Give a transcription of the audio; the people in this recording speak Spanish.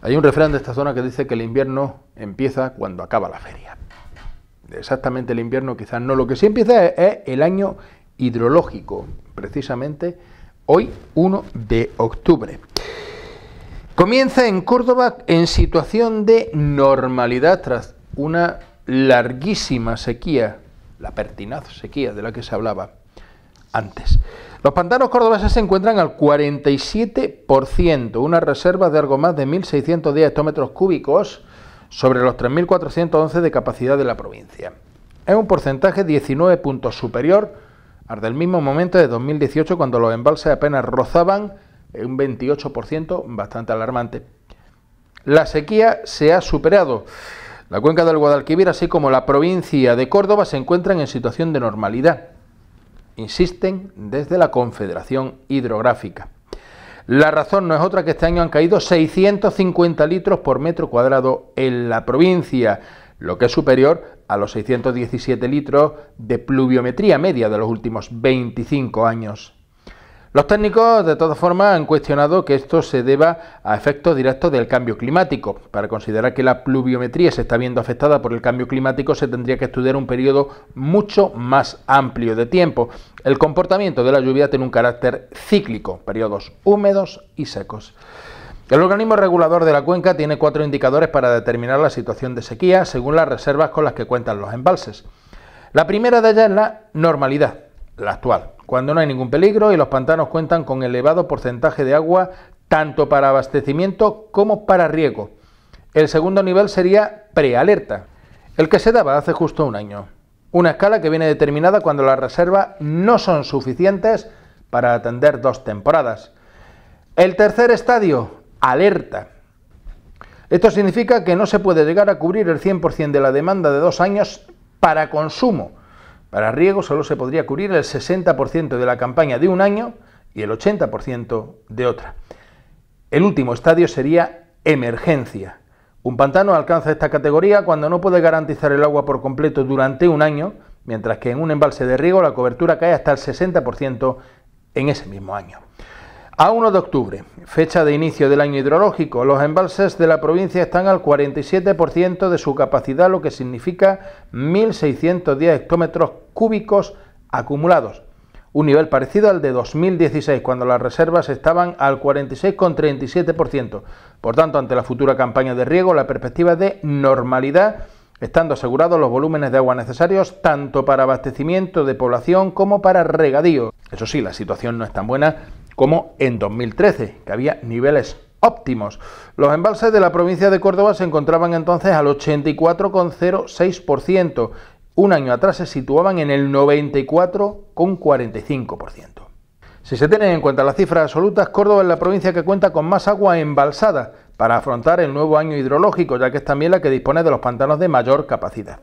Hay un refrán de esta zona que dice que el invierno empieza cuando acaba la feria. Exactamente el invierno quizás no, lo que sí empieza es el año hidrológico, precisamente hoy 1 de octubre. Comienza en Córdoba en situación de normalidad tras una larguísima sequía, la pertinaz sequía de la que se hablaba antes. Los pantanos cordobeses se encuentran al 47%, una reserva de algo más de 1.610 hectómetros cúbicos sobre los 3.411 de capacidad de la provincia. Es un porcentaje 19 puntos superior al del mismo momento de 2018 cuando los embalses apenas rozaban un 28%, bastante alarmante. La sequía se ha superado. La cuenca del Guadalquivir, así como la provincia de Córdoba, se encuentran en situación de normalidad insisten desde la Confederación Hidrográfica. La razón no es otra que este año han caído 650 litros por metro cuadrado en la provincia, lo que es superior a los 617 litros de pluviometría media de los últimos 25 años. Los técnicos, de todas formas, han cuestionado que esto se deba a efectos directos del cambio climático. Para considerar que la pluviometría se está viendo afectada por el cambio climático, se tendría que estudiar un periodo mucho más amplio de tiempo. El comportamiento de la lluvia tiene un carácter cíclico, periodos húmedos y secos. El organismo regulador de la cuenca tiene cuatro indicadores para determinar la situación de sequía según las reservas con las que cuentan los embalses. La primera de ellas es la normalidad, la actual cuando no hay ningún peligro y los pantanos cuentan con elevado porcentaje de agua tanto para abastecimiento como para riego. El segundo nivel sería prealerta, el que se daba hace justo un año. Una escala que viene determinada cuando las reservas no son suficientes para atender dos temporadas. El tercer estadio, alerta. Esto significa que no se puede llegar a cubrir el 100% de la demanda de dos años para consumo, para riego solo se podría cubrir el 60% de la campaña de un año y el 80% de otra. El último estadio sería emergencia. Un pantano alcanza esta categoría cuando no puede garantizar el agua por completo durante un año, mientras que en un embalse de riego la cobertura cae hasta el 60% en ese mismo año. A 1 de octubre, fecha de inicio del año hidrológico, los embalses de la provincia están al 47% de su capacidad, lo que significa 1.610 hectómetros cúbicos acumulados, un nivel parecido al de 2016, cuando las reservas estaban al 46,37%. Por tanto, ante la futura campaña de riego, la perspectiva de normalidad, estando asegurados los volúmenes de agua necesarios tanto para abastecimiento de población como para regadío. Eso sí, la situación no es tan buena como en 2013, que había niveles óptimos. Los embalses de la provincia de Córdoba se encontraban entonces al 84,06%. Un año atrás se situaban en el 94,45%. Si se tienen en cuenta las cifras absolutas, Córdoba es la provincia que cuenta con más agua embalsada para afrontar el nuevo año hidrológico, ya que es también la que dispone de los pantanos de mayor capacidad.